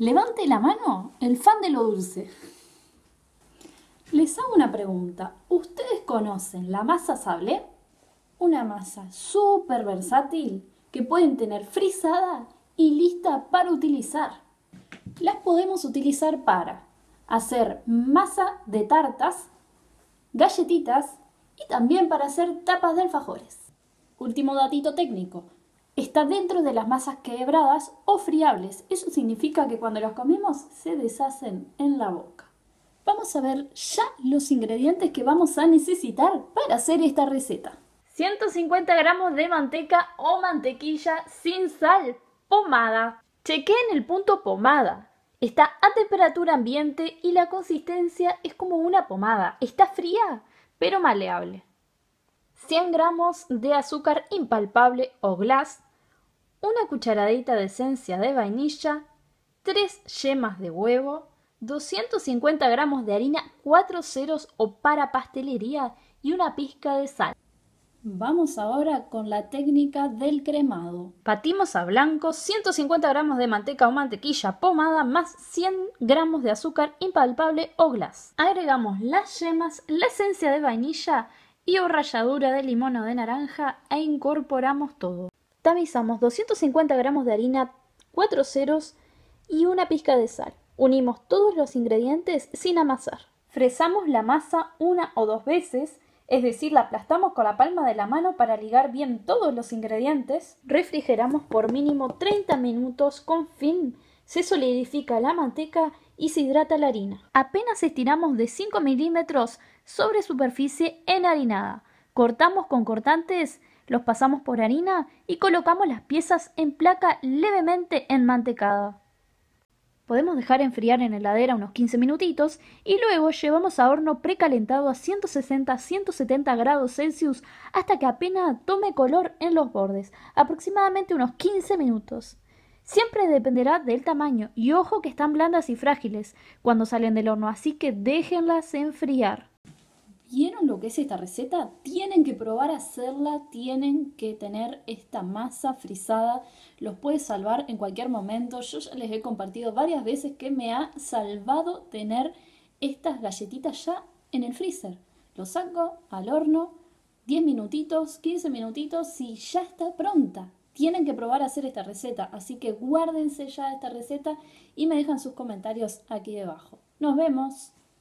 Levante la mano el fan de lo dulce. Les hago una pregunta. ¿Ustedes conocen la masa sable? Una masa súper versátil que pueden tener frisada y lista para utilizar. Las podemos utilizar para hacer masa de tartas, galletitas y también para hacer tapas de alfajores. Último datito técnico está dentro de las masas quebradas o friables. Eso significa que cuando las comemos se deshacen en la boca. Vamos a ver ya los ingredientes que vamos a necesitar para hacer esta receta. 150 gramos de manteca o mantequilla sin sal, pomada. Chequeen el punto pomada. Está a temperatura ambiente y la consistencia es como una pomada. Está fría, pero maleable. 100 gramos de azúcar impalpable o glass, una cucharadita de esencia de vainilla, 3 yemas de huevo, 250 gramos de harina, 4 ceros o para pastelería y una pizca de sal. Vamos ahora con la técnica del cremado. Patimos a blanco 150 gramos de manteca o mantequilla pomada más 100 gramos de azúcar impalpable o glas. Agregamos las yemas, la esencia de vainilla y o ralladura de limón o de naranja e incorporamos todo tamizamos 250 gramos de harina 4 ceros y una pizca de sal. Unimos todos los ingredientes sin amasar. Fresamos la masa una o dos veces, es decir, la aplastamos con la palma de la mano para ligar bien todos los ingredientes. Refrigeramos por mínimo 30 minutos con fin. Se solidifica la manteca y se hidrata la harina. Apenas estiramos de 5 milímetros sobre superficie enharinada. Cortamos con cortantes los pasamos por harina y colocamos las piezas en placa levemente enmantecada. Podemos dejar enfriar en heladera unos 15 minutitos y luego llevamos a horno precalentado a 160-170 grados Celsius hasta que apenas tome color en los bordes, aproximadamente unos 15 minutos. Siempre dependerá del tamaño y ojo que están blandas y frágiles cuando salen del horno, así que déjenlas enfriar. ¿Vieron lo que es esta receta? Tienen que probar a hacerla, tienen que tener esta masa frisada, los puede salvar en cualquier momento. Yo ya les he compartido varias veces que me ha salvado tener estas galletitas ya en el freezer. Los saco al horno, 10 minutitos, 15 minutitos y ya está pronta. Tienen que probar a hacer esta receta, así que guárdense ya esta receta y me dejan sus comentarios aquí debajo. Nos vemos.